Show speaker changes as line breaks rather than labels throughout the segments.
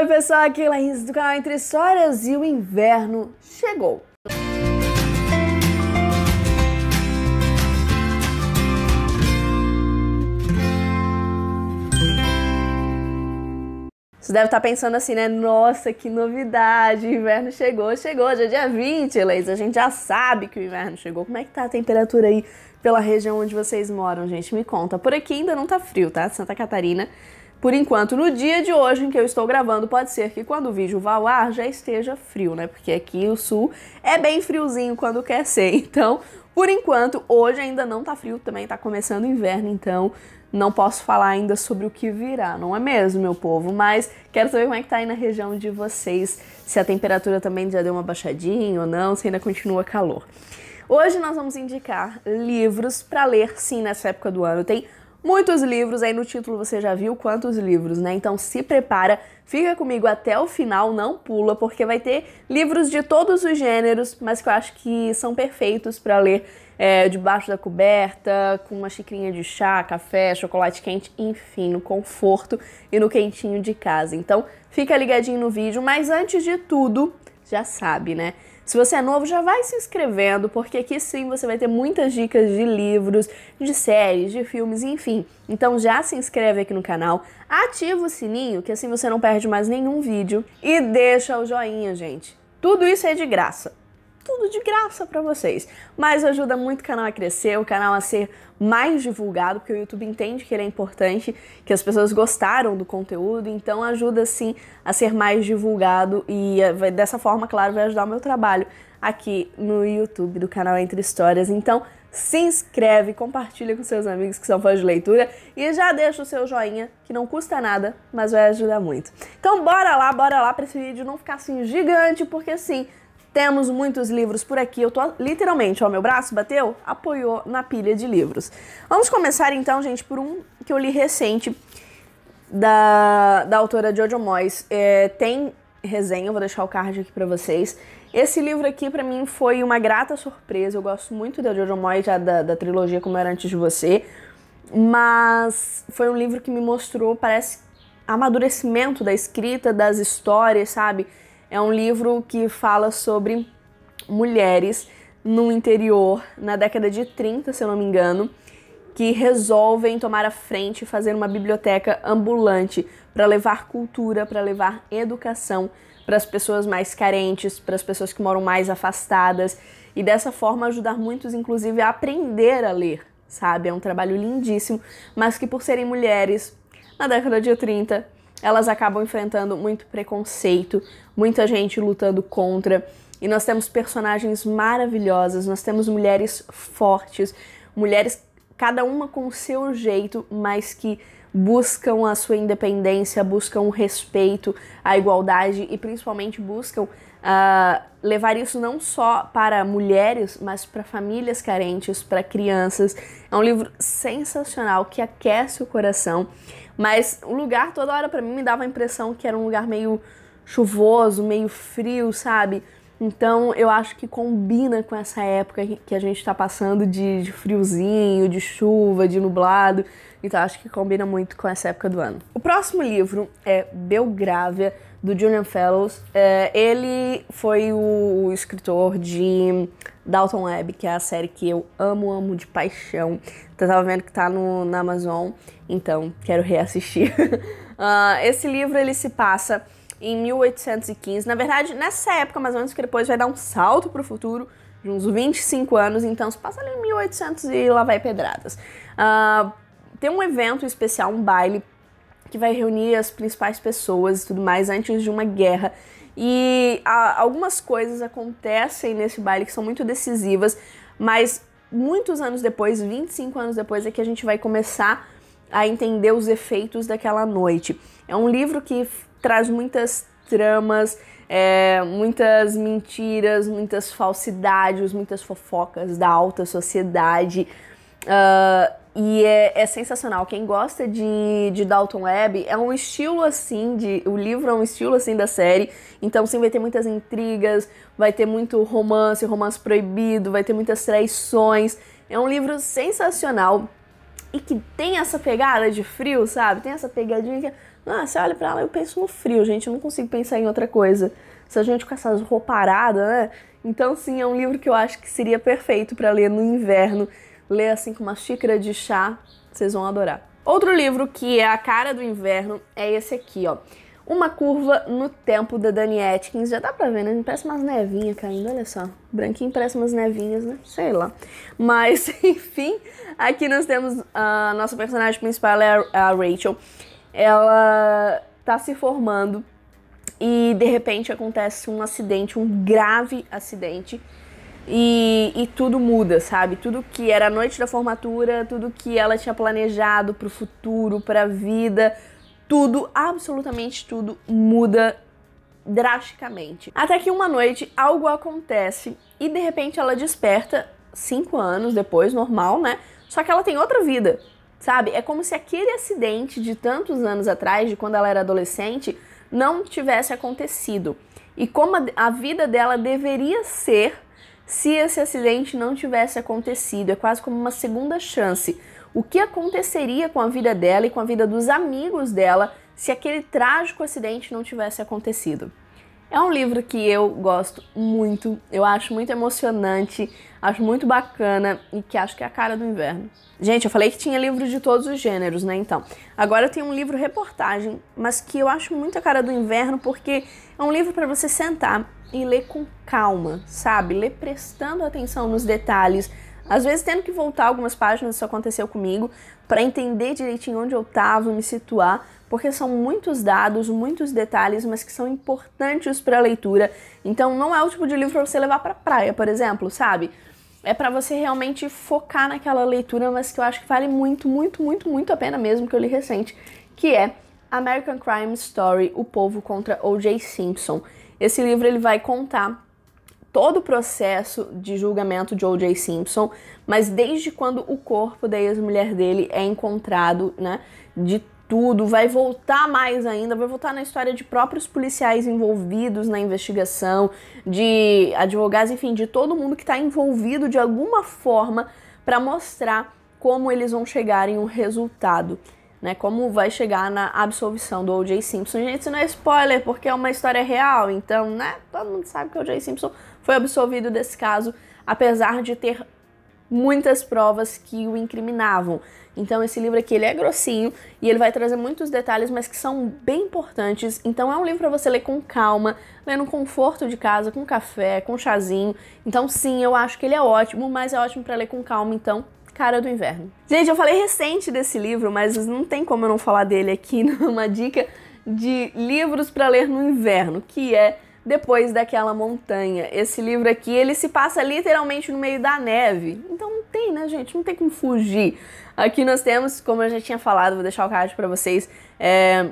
Oi, pessoal, aqui é Laís do canal Entre Histórias e o Inverno chegou. Você deve estar tá pensando assim, né? Nossa, que novidade! O inverno chegou, chegou, já é dia 20, Leis. A gente já sabe que o inverno chegou. Como é que tá a temperatura aí pela região onde vocês moram, gente? Me conta. Por aqui ainda não tá frio, tá? Santa Catarina por enquanto, no dia de hoje em que eu estou gravando, pode ser que quando o vídeo vá ao ar já esteja frio, né? Porque aqui o sul é bem friozinho quando quer ser. Então, por enquanto, hoje ainda não tá frio, também tá começando o inverno, então não posso falar ainda sobre o que virá, não é mesmo, meu povo? Mas quero saber como é que tá aí na região de vocês, se a temperatura também já deu uma baixadinha ou não, se ainda continua calor. Hoje nós vamos indicar livros para ler sim nessa época do ano. Tem Muitos livros, aí no título você já viu quantos livros, né? Então se prepara, fica comigo até o final, não pula, porque vai ter livros de todos os gêneros, mas que eu acho que são perfeitos para ler é, debaixo da coberta, com uma xicrinha de chá, café, chocolate quente, enfim, no conforto e no quentinho de casa. Então fica ligadinho no vídeo, mas antes de tudo, já sabe, né? Se você é novo, já vai se inscrevendo, porque aqui sim você vai ter muitas dicas de livros, de séries, de filmes, enfim. Então já se inscreve aqui no canal, ativa o sininho, que assim você não perde mais nenhum vídeo, e deixa o joinha, gente. Tudo isso é de graça tudo de graça para vocês. Mas ajuda muito o canal a crescer, o canal a ser mais divulgado, porque o YouTube entende que ele é importante, que as pessoas gostaram do conteúdo, então ajuda sim a ser mais divulgado e eh, dessa forma, claro, vai ajudar o meu trabalho aqui no YouTube do canal Entre Histórias. Então, se inscreve, compartilha com seus amigos que são fãs de leitura e já deixa o seu joinha, que não custa nada, mas vai ajudar muito. Então bora lá, bora lá para esse vídeo não ficar assim gigante, porque sim temos muitos livros por aqui. Eu tô literalmente, ó, meu braço bateu, apoiou na pilha de livros. Vamos começar então, gente, por um que eu li recente da, da autora Jojo Moyes. É, tem resenha, eu vou deixar o card aqui para vocês. Esse livro aqui para mim foi uma grata surpresa. Eu gosto muito da Jojo Moyes, já da, da trilogia Como Era Antes de Você, mas foi um livro que me mostrou, parece, amadurecimento da escrita, das histórias, sabe? É um livro que fala sobre mulheres no interior, na década de 30, se eu não me engano, que resolvem tomar a frente e fazer uma biblioteca ambulante para levar cultura, para levar educação para as pessoas mais carentes, para as pessoas que moram mais afastadas e dessa forma ajudar muitos, inclusive, a aprender a ler, sabe? É um trabalho lindíssimo, mas que por serem mulheres na década de 30 elas acabam enfrentando muito preconceito, muita gente lutando contra. E nós temos personagens maravilhosas, nós temos mulheres fortes, mulheres cada uma com o seu jeito, mas que buscam a sua independência, buscam o respeito, a igualdade e principalmente buscam uh, levar isso não só para mulheres, mas para famílias carentes, para crianças. É um livro sensacional que aquece o coração. Mas o lugar toda hora para mim me dava a impressão que era um lugar meio chuvoso, meio frio, sabe? Então eu acho que combina com essa época que a gente está passando de, de, friozinho, de chuva, de nublado. Então acho que combina muito com essa época do ano. O próximo livro é Belgrávia, do Julian Fellows. É, ele foi o, o escritor de Dalton Web, que é a série que eu amo, amo de paixão. Então, tava vendo que tá no, na Amazon, então quero reassistir. uh, esse livro ele se passa em 1815. Na verdade, nessa época, mais ou menos, que depois vai dar um salto para o futuro de uns 25 anos, então se passa ali em 1800 e lá vai pedradas. Uh, tem um evento especial, um baile, que vai reunir as principais pessoas e tudo mais antes de uma guerra. E algumas coisas acontecem nesse baile que são muito decisivas, mas muitos anos depois, 25 anos depois, é que a gente vai começar a entender os efeitos daquela noite. É um livro que traz muitas tramas, é, muitas mentiras, muitas falsidades, muitas fofocas da alta sociedade. Uh, e é, é, sensacional. Quem gosta de, de Dalton Webb é um estilo assim de. O livro é um estilo assim da série. Então sim vai ter muitas intrigas, vai ter muito romance, romance proibido, vai ter muitas traições. É um livro sensacional e que tem essa pegada de frio, sabe? Tem essa pegadinha que. Ah, você olha pra ela eu penso no frio, gente. Eu não consigo pensar em outra coisa. Se a gente com essas rouparadas, né? Então, sim, é um livro que eu acho que seria perfeito para ler no inverno. Ler assim com uma xícara de chá, vocês vão adorar. Outro livro que é a cara do inverno é esse aqui, ó. Uma curva no tempo da Dani Atkins. Já dá pra ver, né? Parece umas nevinhas caindo, olha só. Branquinho parece umas nevinhas, né? Sei lá. Mas, enfim, aqui nós temos a nossa personagem principal, é a Rachel. Ela tá se formando e de repente acontece um acidente, um grave acidente. E, e, tudo muda, sabe? Tudo que era a noite da formatura, tudo que ela tinha planejado pro futuro, pra vida, tudo, absolutamente tudo muda drasticamente. Até que uma noite algo acontece e de repente ela desperta cinco anos depois, normal, né? Só que ela tem outra vida, sabe? É como se aquele acidente de tantos anos atrás, de quando ela era adolescente, não tivesse acontecido. E como a vida dela deveria ser se esse acidente não tivesse acontecido. É quase como uma segunda chance o que aconteceria com a vida dela e com a vida dos amigos dela se aquele trágico acidente não tivesse acontecido. É um livro que eu gosto muito, eu acho muito emocionante, acho muito bacana e que acho que é a cara do inverno. Gente, eu falei que tinha livro de todos os gêneros, né? Então, agora eu tenho um livro reportagem, mas que eu acho muito a cara do inverno porque é um livro para você sentar e ler com calma, sabe? Ler prestando atenção nos detalhes, às vezes tendo que voltar algumas páginas, isso aconteceu comigo, para entender direitinho onde eu estava, me situar, porque são muitos dados, muitos detalhes, mas que são importantes para a leitura. Então não é o tipo de livro para você levar para praia, por exemplo, sabe? É para você realmente focar naquela leitura, mas que eu acho que vale muito, muito, muito, muito a pena mesmo que eu li recente, que é American Crime Story: O Povo contra O.J. Simpson. Esse livro ele vai contar todo o processo de julgamento de O.J. Simpson, mas desde quando o corpo da ex-mulher dele é encontrado, né, de tudo, vai voltar mais ainda, vai voltar na história de próprios policiais envolvidos na investigação, de advogados, enfim, de todo mundo que está envolvido de alguma forma para mostrar como eles vão chegar em um resultado. Né, como vai chegar na absolvição do O.J. Simpson. Gente, isso não é spoiler, porque é uma história real, então, né, todo mundo sabe que o O.J. Simpson foi absolvido desse caso, apesar de ter muitas provas que o incriminavam. Então esse livro aqui ele é grossinho e ele vai trazer muitos detalhes, mas que são bem importantes. Então é um livro para você ler com calma, ler no conforto de casa, com café, com chazinho. Então sim, eu acho que ele é ótimo, mas é ótimo para ler com calma, então Cara do Inverno. Gente, eu falei recente desse livro, mas não tem como eu não falar dele aqui numa dica de livros para ler no inverno, que é depois daquela montanha. Esse livro aqui, ele se passa literalmente no meio da neve. Então não tem, né, gente? Não tem como fugir. Aqui nós temos, como eu já tinha falado, vou deixar o card para vocês, é,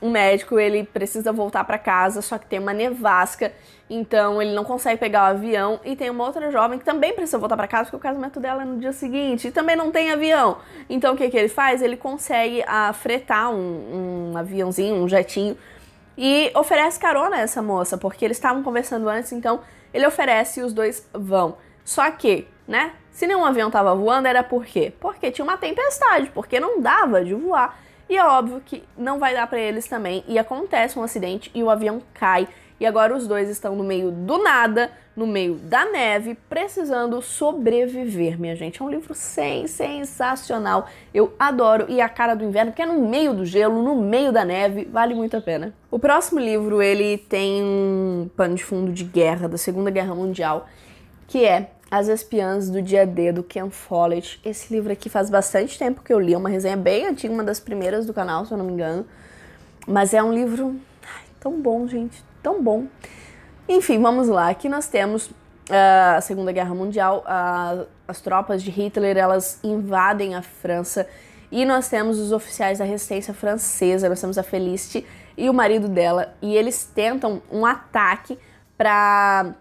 um médico, ele precisa voltar para casa, só que tem uma nevasca, então ele não consegue pegar o avião. E tem uma outra jovem que também precisa voltar para casa, porque o casamento dela é no dia seguinte, e também não tem avião. Então o que, que ele faz? Ele consegue afretar um, um aviãozinho, um jetinho, e oferece carona a essa moça, porque eles estavam conversando antes, então ele oferece e os dois vão. Só que, né, se nenhum avião tava voando, era por quê? Porque tinha uma tempestade, porque não dava de voar. E é óbvio que não vai dar para eles também. E acontece um acidente e o avião cai. E agora os dois estão no meio do nada, no meio da neve, precisando sobreviver, minha gente. É um livro sem, sensacional. Eu adoro. E a cara do inverno, porque é no meio do gelo, no meio da neve, vale muito a pena. O próximo livro, ele tem um pano de fundo de guerra, da Segunda Guerra Mundial, que é as Espiãs do Dia D, do Ken Follett. Esse livro aqui faz bastante tempo que eu li, é uma resenha bem antiga, uma das primeiras do canal, se eu não me engano. Mas é um livro ai, tão bom, gente, tão bom. Enfim, vamos lá. Aqui nós temos uh, a Segunda Guerra Mundial, uh, as tropas de Hitler, elas invadem a França e nós temos os oficiais da resistência francesa, nós temos a Felicity e o marido dela, e eles tentam um ataque para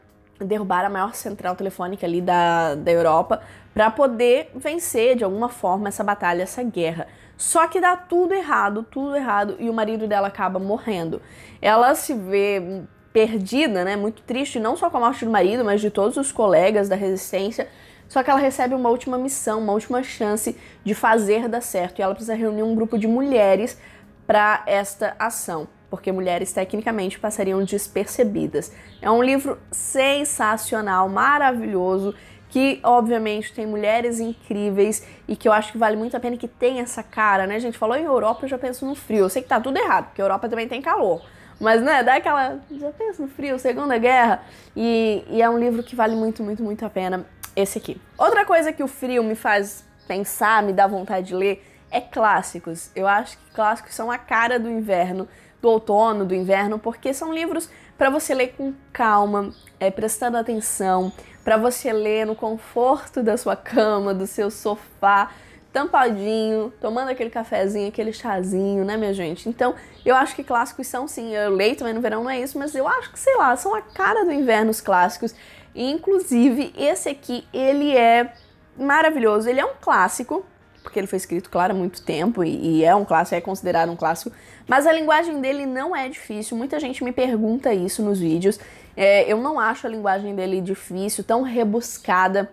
derrubar a maior central telefônica ali da, da Europa para poder vencer de alguma forma essa batalha, essa guerra. Só que dá tudo errado, tudo errado e o marido dela acaba morrendo. Ela se vê perdida, né, muito triste, não só com a morte do marido, mas de todos os colegas da resistência. Só que ela recebe uma última missão, uma última chance de fazer dar certo e ela precisa reunir um grupo de mulheres para esta ação porque mulheres tecnicamente passariam despercebidas. É um livro sensacional, maravilhoso, que obviamente tem mulheres incríveis e que eu acho que vale muito a pena que tenha essa cara, né? A gente falou em Europa, eu já penso no frio. Eu sei que tá tudo errado, porque a Europa também tem calor. Mas, né, dá aquela. Já penso no frio, Segunda Guerra. E, e é um livro que vale muito, muito, muito a pena esse aqui. Outra coisa que o frio me faz pensar, me dá vontade de ler, é clássicos. Eu acho que clássicos são a cara do inverno do outono, do inverno, porque são livros para você ler com calma, é, prestando atenção, para você ler no conforto da sua cama, do seu sofá, tampadinho, tomando aquele cafezinho, aquele chazinho, né, minha gente? Então, eu acho que clássicos são sim, eu leio também no verão, não é isso, mas eu acho que, sei lá, são a cara do inverno os clássicos. E, inclusive, esse aqui, ele é maravilhoso, ele é um clássico, porque ele foi escrito, claro, há muito tempo e, e, é um clássico, é considerado um clássico. Mas a linguagem dele não é difícil. Muita gente me pergunta isso nos vídeos. É, eu não acho a linguagem dele difícil, tão rebuscada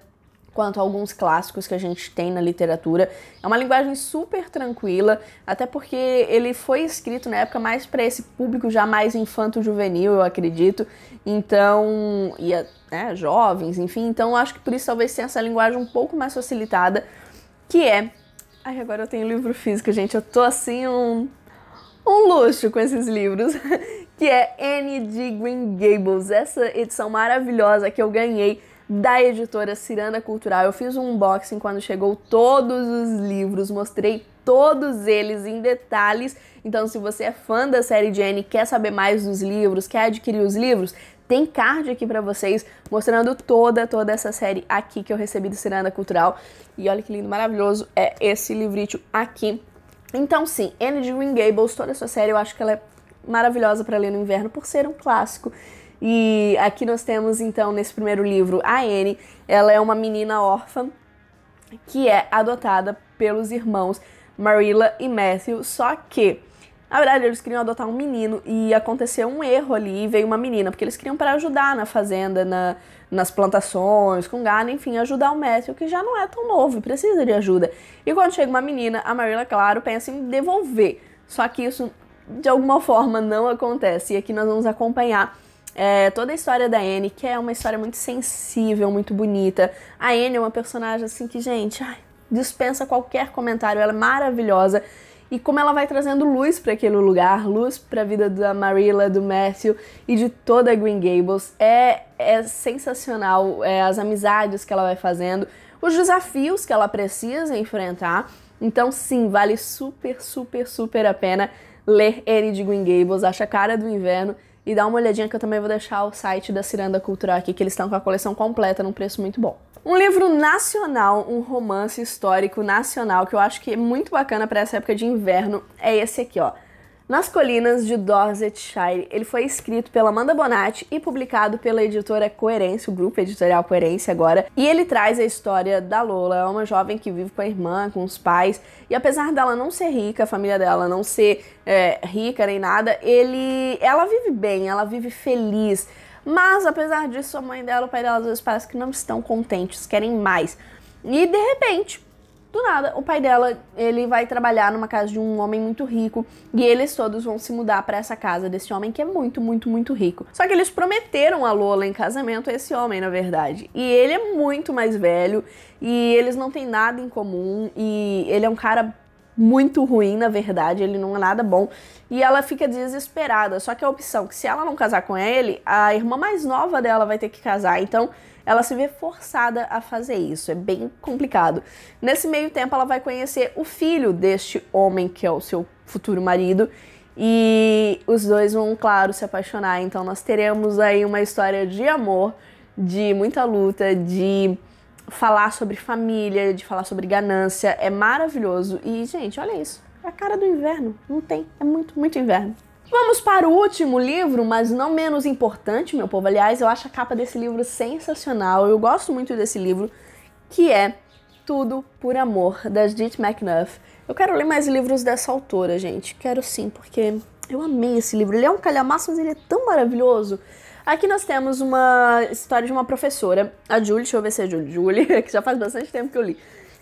quanto alguns clássicos que a gente tem na literatura. É uma linguagem super tranquila, até porque ele foi escrito na época mais para esse público já mais infanto-juvenil, eu acredito. Então, e né, jovens, enfim. Então, acho que por isso talvez tenha essa linguagem um pouco mais facilitada, que é Ai, agora eu tenho livro físico, gente. Eu tô assim um um luxo com esses livros, que é Anne de Green Gables, essa edição maravilhosa que eu ganhei da editora Ciranda Cultural. Eu fiz um unboxing quando chegou todos os livros, mostrei todos eles em detalhes. Então, se você é fã da série Jenny, quer saber mais dos livros, quer adquirir os livros, tem card aqui para vocês mostrando toda, toda essa série aqui que eu recebi do Ciranda Cultural. E olha que lindo, maravilhoso é esse livrinho aqui. Então sim, Anne de Green Gables, toda essa série, eu acho que ela é maravilhosa para ler no inverno por ser um clássico. E aqui nós temos então nesse primeiro livro a Anne, ela é uma menina órfã que é adotada pelos irmãos Marilla e Matthew, só que na verdade, eles queriam adotar um menino e aconteceu um erro ali e veio uma menina, porque eles queriam para ajudar na fazenda, na, nas plantações, com gado, enfim, ajudar o Matthew, que já não é tão novo e precisa de ajuda. E quando chega uma menina, a Marilla, claro, pensa em devolver. Só que isso, de alguma forma, não acontece. E aqui nós vamos acompanhar é, toda a história da Anne, que é uma história muito sensível, muito bonita. A Anne é uma personagem assim que, gente, ai, dispensa qualquer comentário, ela é maravilhosa e como ela vai trazendo luz para aquele lugar, luz para a vida da Marilla, do Matthew e de toda a Green Gables. É, é sensacional é, as amizades que ela vai fazendo, os desafios que ela precisa enfrentar. Então, sim, vale super, super, super a pena ler N de Green Gables, acha a cara do inverno e dá uma olhadinha que eu também vou deixar o site da Ciranda Cultural aqui, que eles estão com a coleção completa num preço muito bom. Um livro nacional, um romance histórico nacional que eu acho que é muito bacana para essa época de inverno é esse aqui, ó. Nas Colinas de Dorsetshire. Ele foi escrito pela Amanda Bonatti e publicado pela editora Coerência, o grupo editorial Coerência agora. E ele traz a história da Lola, é uma jovem que vive com a irmã, com os pais. E apesar dela não ser rica, a família dela não ser é, rica nem nada, ele, ela vive bem, ela vive feliz mas apesar disso, a mãe dela, o pai dela às vezes parece que não estão contentes, querem mais. E de repente, do nada, o pai dela, ele vai trabalhar numa casa de um homem muito rico e eles todos vão se mudar para essa casa desse homem que é muito, muito, muito rico. Só que eles prometeram a Lola em casamento a esse homem, na verdade. E ele é muito mais velho e eles não têm nada em comum e ele é um cara muito ruim, na verdade, ele não é nada bom. E ela fica desesperada. Só que a opção que se ela não casar com ele, a irmã mais nova dela vai ter que casar. Então, ela se vê forçada a fazer isso. É bem complicado. Nesse meio tempo, ela vai conhecer o filho deste homem que é o seu futuro marido. E os dois vão, claro, se apaixonar. Então, nós teremos aí uma história de amor, de muita luta, de falar sobre família, de falar sobre ganância. É maravilhoso. E, gente, olha isso. É a cara do inverno. Não tem. É muito, muito inverno. Vamos para o último livro, mas não menos importante, meu povo. Aliás, eu acho a capa desse livro sensacional. Eu gosto muito desse livro, que é Tudo por Amor, da Judith McNuff. Eu quero ler mais livros dessa autora, gente. Quero sim, porque eu amei esse livro. Ele é um calhamaço, mas ele é tão maravilhoso. Aqui nós temos uma história de uma professora, a Julie, deixa eu ver se é a Julie, Julie, que já faz bastante tempo que eu li.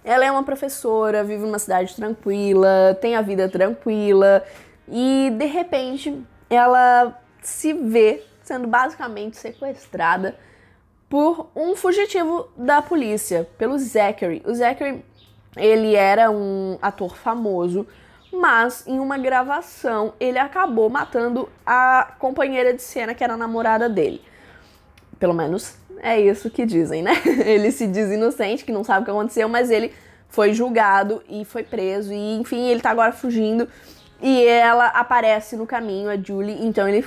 Ela é uma professora, vive numa cidade tranquila, tem a vida tranquila e de repente ela se vê sendo basicamente sequestrada por um fugitivo da polícia, pelo Zachary. O Zachary, ele era um ator famoso, mas em uma gravação ele acabou matando a companheira de cena que era a namorada dele. Pelo menos é isso que dizem, né? Ele se diz inocente, que não sabe o que aconteceu, mas ele foi julgado e foi preso e enfim, ele tá agora fugindo e ela aparece no caminho, a Julie, então ele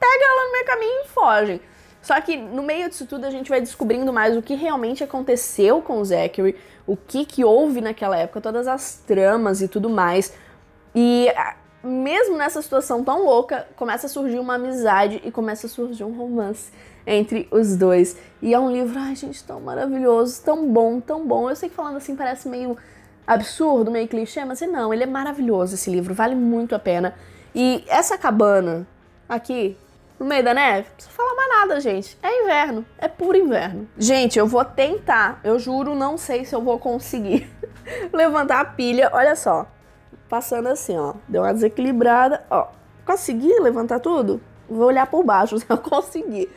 pega ela no meio caminho e fogem. Só que no meio disso tudo a gente vai descobrindo mais o que realmente aconteceu com o Zachary, o que que houve naquela época, todas as tramas e tudo mais. E ah, mesmo nessa situação tão louca, começa a surgir uma amizade e começa a surgir um romance entre os dois. E é um livro, ai gente, tão maravilhoso, tão bom, tão bom. Eu sei que falando assim parece meio absurdo, meio clichê, mas é não, ele é maravilhoso esse livro, vale muito a pena. E essa cabana aqui, no meio da neve, não precisa falar mais nada, gente. É inverno, é puro inverno. Gente, eu vou tentar, eu juro, não sei se eu vou conseguir levantar a pilha, olha só passando assim, ó. Deu uma desequilibrada, ó. Consegui levantar tudo? Vou olhar por baixo, se eu conseguir.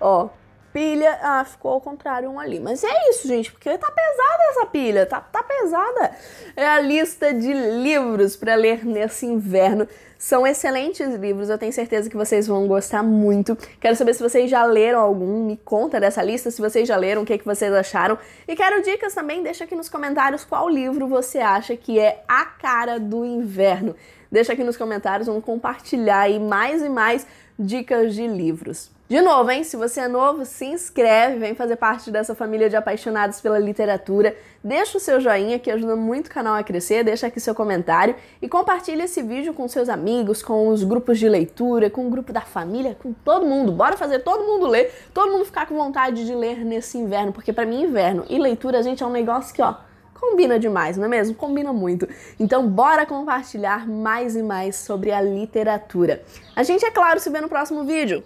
Ó, pilha, ah, ficou ao contrário um ali. Mas é isso, gente, porque tá pesada essa pilha, tá, tá pesada. É a lista de livros para ler nesse inverno. São excelentes livros, eu tenho certeza que vocês vão gostar muito. Quero saber se vocês já leram algum, me conta dessa lista, se vocês já leram, o que, é que vocês acharam. E quero dicas também, deixa aqui nos comentários qual livro você acha que é a cara do inverno. Deixa aqui nos comentários, vamos compartilhar aí mais e mais dicas de livros. De novo, hein? Se você é novo, se inscreve, vem fazer parte dessa família de apaixonados pela literatura. Deixa o seu joinha que ajuda muito o canal a crescer, deixa aqui seu comentário e compartilha esse vídeo com seus amigos, com os grupos de leitura, com o grupo da família, com todo mundo. Bora fazer todo mundo ler, todo mundo ficar com vontade de ler nesse inverno, porque para mim inverno e leitura, gente, é um negócio que, ó, combina demais, não é mesmo? Combina muito. Então, bora compartilhar mais e mais sobre a literatura. A gente, é claro, se vê no próximo vídeo.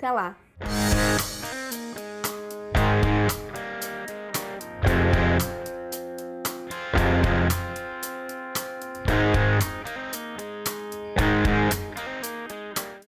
Até lá!